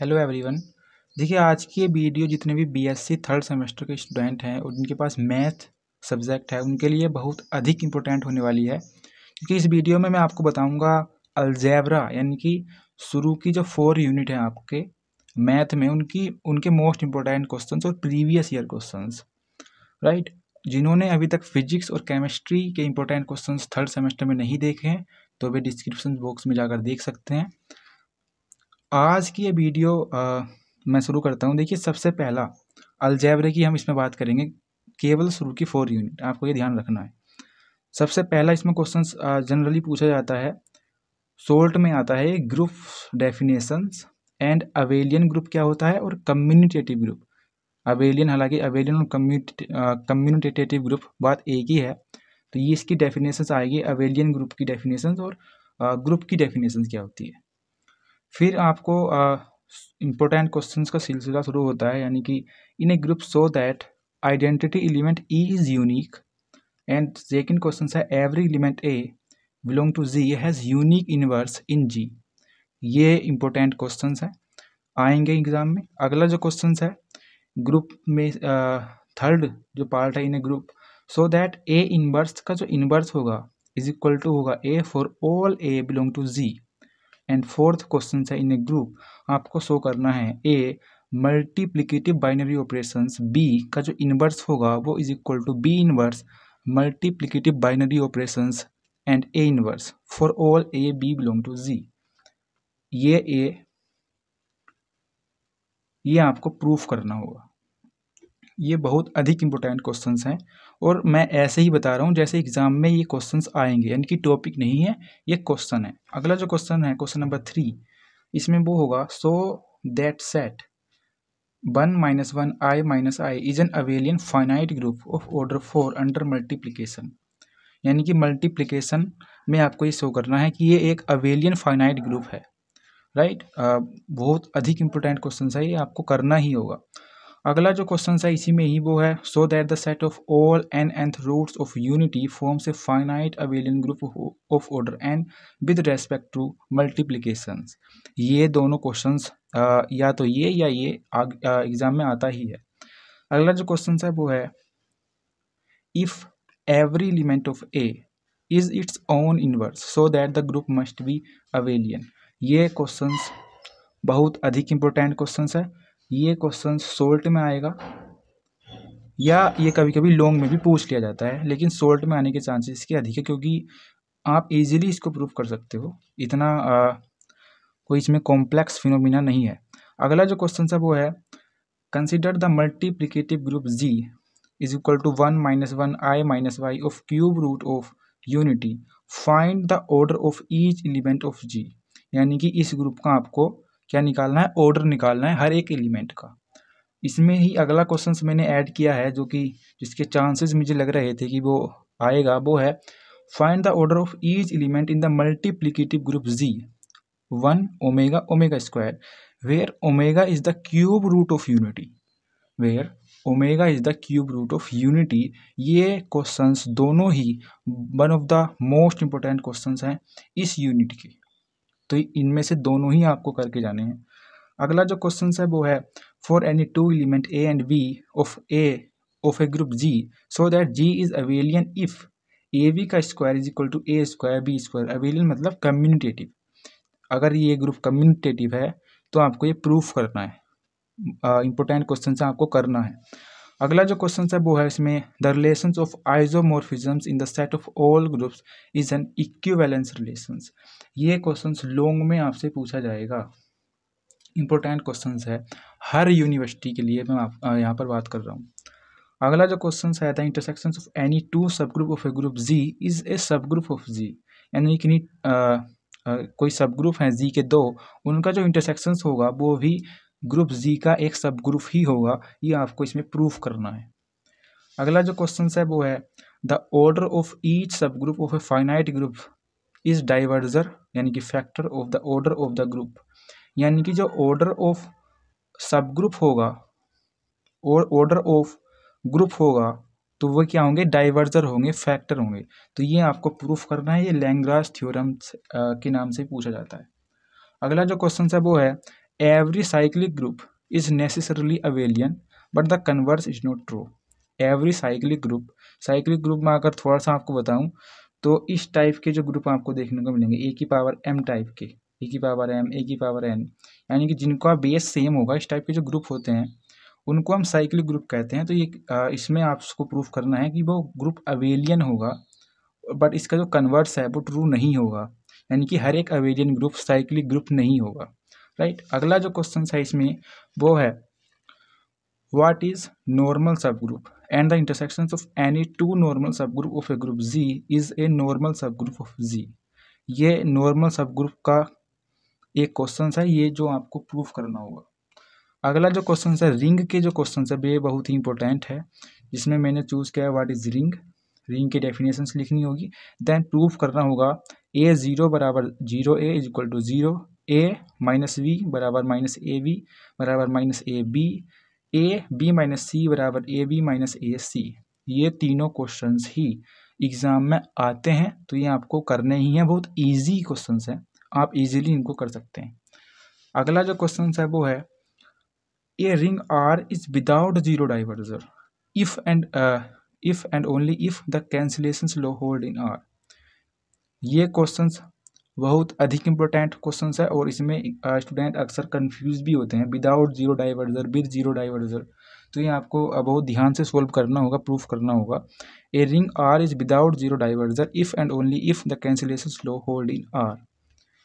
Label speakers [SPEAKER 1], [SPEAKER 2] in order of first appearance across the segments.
[SPEAKER 1] Hello everyone देखिए आज की ये वीडियो जितने भी बीएससी थर्ड सेमेस्टर के स्टूडेंट हैं और जिनके पास मैथ सब्जेक्ट है उनके लिए बहुत अधिक इम्पोर्टेंट होने वाली है क्योंकि इस वीडियो में मैं आपको बताऊंगा अलजेबरा यानी कि शुरू की जो फोर यूनिट हैं आपके मैथ में उनकी उनके मोस्ट इम्पोर्टेंट क्वेश्चन और प्रीवियस ईयर क्वेश्चन राइट जिन्होंने अभी तक फिजिक्स और केमिस्ट्री के इंपॉर्टेंट क्वेश्चन थर्ड सेमेस्टर में नहीं देखे हैं तो वे डिस्क्रिप्शन बॉक्स में जाकर देख सकते हैं आज की ये वीडियो आ, मैं शुरू करता हूँ देखिए सबसे पहला अलजैबरे की हम इसमें बात करेंगे केवल शुरू की फोर यूनिट आपको ये ध्यान रखना है सबसे पहला इसमें क्वेश्चन जनरली पूछा जाता है सोल्ट में आता है group definitions and abelian group क्या होता है और कम्युनिटेटिव ग्रुप अवेलियन हालांकि अवेलियन और कम्युनिटेटिव ग्रुप बात एक ही है तो ये इसकी डेफिनेशंस आएगी अवेलियन ग्रुप की डेफिनेशंस और ग्रुप की डेफिनेशंस क्या होती है फिर आपको इम्पोर्टेंट क्वेश्चन का सिलसिला शुरू होता है यानी कि in a group so that identity element e is unique and second question है every element a belong to G has unique inverse in G ये इम्पोर्टेंट क्वेश्चन है आएंगे एग्ज़ाम में अगला जो क्वेश्चन है ग्रुप में थर्ड जो पार्ट है in a group so that a inverse का जो इनवर्स होगा इज इक्वल टू होगा a for all a belong to G and fourth question है इन ए ग्रुप आपको शो करना है a multiplicative binary operation b का जो इनवर्स होगा वो is equal to b inverse multiplicative binary operation and a inverse for all a b belong to G ये ए ये आपको प्रूफ करना होगा ये बहुत अधिक इंपॉर्टेंट क्वेश्चन हैं और मैं ऐसे ही बता रहा हूँ जैसे एग्ज़ाम में ये क्वेश्चन आएंगे यानी कि टॉपिक नहीं है ये क्वेश्चन है अगला जो क्वेश्चन है क्वेश्चन नंबर थ्री इसमें वो होगा so that set one minus one i minus i is an abelian finite group of order four under multiplication यानी कि मल्टीप्लीकेशन में आपको ये शो करना है कि ये एक अवेलियन फाइनाइट ग्रुप है राइट right? बहुत अधिक इम्पोर्टेंट क्वेश्चन है ये आपको करना ही होगा अगला जो क्वेश्चन है इसी में ही वो है so that the set of all n nth roots of unity forms a finite abelian group of order n with respect to multiplication ये दोनों क्वेश्चन या तो ये या ये एग्ज़ाम में आता ही है अगला जो क्वेश्चन है वो है if every element of a is its own inverse so that the group must be abelian ये क्वेश्चन बहुत अधिक इंपॉर्टेंट क्वेश्चन है ये क्वेश्चन सोल्ट में आएगा या ये कभी कभी लॉन्ग में भी पूछ लिया जाता है लेकिन सोल्ट में आने के चांसेस इसके अधिक है क्योंकि आप इजीली इसको प्रूव कर सकते हो इतना आ, कोई इसमें कॉम्प्लेक्स फिनोमिना नहीं है अगला जो क्वेश्चन है वो है consider the multiplicative group G is equal to one minus one i minus y of cube root of unity find the order of each element of G यानी कि इस ग्रुप का आपको क्या निकालना है ऑर्डर निकालना है हर एक एलिमेंट का इसमें ही अगला क्वेश्चन मैंने ऐड किया है जो कि जिसके चांसेस मुझे लग रहे थे कि वो आएगा वो है find the order of each element in the multiplicative group G one omega omega square where omega is the cube root of unity where omega is the cube root of unity ये questions दोनों ही one of the most important questions हैं इस unit के तो इनमें से दोनों ही आपको करके जाने हैं अगला जो क्वेश्चन है वो है for any two element a and b of a of a group G so that G is abelian if a b का square is equal to a square b square abelian मतलब commutative अगर ये group commutative है तो आपको ये proof करना है इंपॉर्टेंट क्वेश्चन से आपको करना है अगला जो क्वेश्चन है वो है इसमें the relation of isomorphisms in the set of all groups is an balance relation ये क्वेश्चन लॉन्ग में आपसे पूछा जाएगा इंपॉर्टेंट क्वेश्चन है हर यूनिवर्सिटी के लिए मैं आप यहाँ पर बात कर रहा हूँ अगला जो क्वेश्चन है the intersection of any two subgroup of a group G is a subgroup of G यानी कि कोई सब ग्रुप है जी के दो उनका जो इंटरसेक्शन होगा वो भी ग्रुप जी का एक सब ग्रुप ही होगा ये आपको इसमें प्रूफ करना है अगला जो क्वेश्चन है वो है the order of each subgroup of a finite group is divisor यानी कि factor of the order of the group यानी कि जो ऑर्डर ऑफ सब ग्रुप होगा और ऑर्डर ऑफ ग्रुप होगा तो वो क्या होंगे डाइवर्जर होंगे फैक्टर होंगे तो ये आपको प्रूफ करना है ये लैंग्राज थ्योरम के नाम से पूछा जाता है अगला जो क्वेश्चन है वो है every cyclic group is necessarily abelian but the converse is not true every cyclic group cyclic group में अगर थोड़ा सा आपको बताऊँ तो इस टाइप के जो ग्रुप आपको देखने को मिलेंगे ए की पावर एम टाइप के ए की पावर एम ए की पावर एन यानी कि जिनका बेस सेम होगा इस टाइप के जो ग्रुप होते हैं उनको हम साइक्लिक ग्रुप कहते हैं तो ये इसमें आपको प्रूफ करना है कि वो ग्रुप अवेलियन होगा बट इसका जो कन्वर्स है वो ट्रू नहीं होगा यानी कि हर एक अवेलियन ग्रुप साइक्लिक ग्रुप नहीं होगा राइट अगला जो क्वेश्चन है इसमें वो है what is normal subgroup and the intersection of any two normal subgroup of a group G is a normal subgroup of G ये normal सब ग्रुप का एक क्वेश्चन है ये जो आपको प्रूफ करना होगा अगला जो क्वेश्चन है रिंग के जो क्वेश्चन है वे बहुत ही इंपॉर्टेंट है जिसमें मैंने चूज़ किया है वाट इज़ रिंग रिंग की डेफिनेशन लिखनी होगी देन प्रूफ करना होगा ए ज़ीरो बराबर zero a is equal to zero a minus b बराबर माइनस ए वी बराबर minus a b a b minus c बराबर ए बी माइनस ए सी ये तीनों क्वेश्चन ही एग्ज़ाम में आते हैं तो ये आपको करने ही हैं बहुत ईजी क्वेश्चन हैं आप इजीली इनको कर सकते हैं अगला जो क्वेश्चन है वो है a ring R is without zero divisor if and if and only if the cancellation law hold in R ये क्वेश्चन बहुत अधिक इंपॉर्टेंट क्वेश्चन है और इसमें स्टूडेंट अक्सर कन्फ्यूज भी होते हैं without zero divisor with zero divisor तो ये आपको बहुत ध्यान से सोल्व करना होगा प्रूफ करना होगा a ring R is without zero divisor if and only if the cancellation स्लो होल्ड इन आर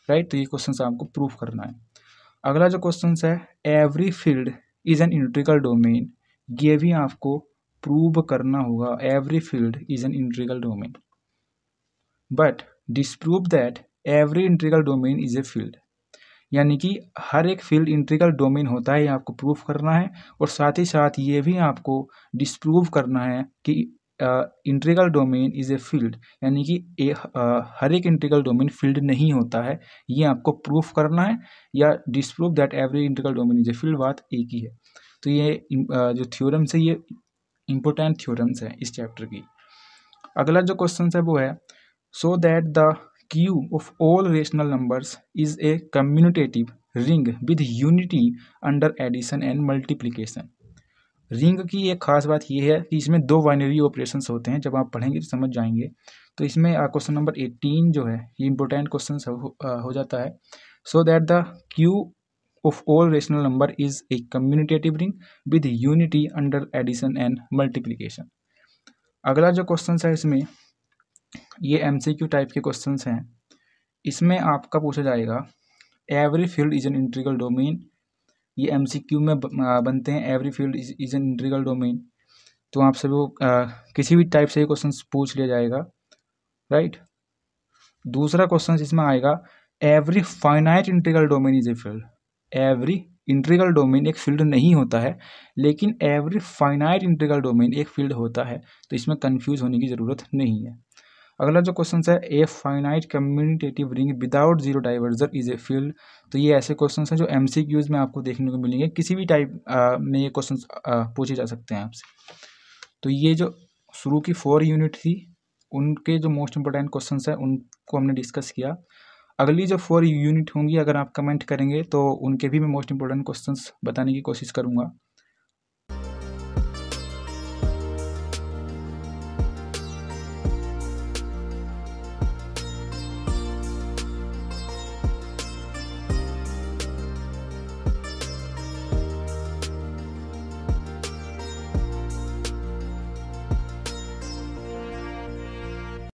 [SPEAKER 1] राइट तो ये क्वेश्चन आपको प्रूफ करना है अगला जो क्वेश्चन है every field is an integral domain ये भी आपको प्रूव करना होगा every field is an integral domain but disprove that every integral domain is a field यानी कि हर एक फील्ड इंट्रिकल डोमेन होता है ये आपको प्रूफ करना है और साथ ही साथ ये भी आपको डिसप्रूव करना है कि integral domain is a field यानी कि ए, uh, हर एक इंट्रिकल डोमेन फील्ड नहीं होता है ये आपको प्रूफ करना है या disprove that every integral domain is a field बात एक ही है तो ये uh, जो थ्योरम्स है ये इंपॉर्टेंट थ्योरम्स हैं इस चैप्टर की अगला जो क्वेश्चन है वो है so that the Q of all rational numbers is a commutative ring with unity under addition and multiplication ring की एक खास बात यह है कि इसमें दो बाइनरी ऑपरेशंस होते हैं जब आप पढ़ेंगे तो समझ जाएंगे तो इसमें क्वेश्चन नंबर एटीन जो है ये इंपॉर्टेंट क्वेश्चन हो, हो जाता है so that the Q of all rational number is a commutative ring with unity under addition and multiplication अगला जो क्वेश्चन है इसमें ये एम सी क्यू टाइप के क्वेश्चन हैं इसमें आपका पूछा जाएगा every field is an integral domain ये एम सी क्यू में बनते हैं every field is an integral domain तो आप सभी को किसी भी टाइप से ये क्वेश्चन पूछ लिया जाएगा राइट दूसरा क्वेश्चन इसमें आएगा every finite integral domain is a field every integral domain एक फील्ड नहीं होता है लेकिन एवरी फाइनाइट इंट्रीगल डोमेन एक फील्ड होता है तो इसमें कन्फ्यूज होने की ज़रूरत नहीं है अगला जो क्वेश्चन है a finite commutative ring without zero divisor is a field तो ये ऐसे क्वेश्चन हैं जो एम में आपको देखने को मिलेंगे किसी भी टाइप में ये क्वेश्चन पूछे जा सकते हैं आपसे तो ये जो शुरू की फोर यूनिट थी उनके जो मोस्ट इंपॉर्टेंट क्वेश्चन हैं उनको हमने डिस्कस किया अगली जो फोर यूनिट होंगी अगर आप कमेंट करेंगे तो उनके भी मैं मोस्ट इंपॉर्टेंट क्वेश्चंस बताने की कोशिश करूँगा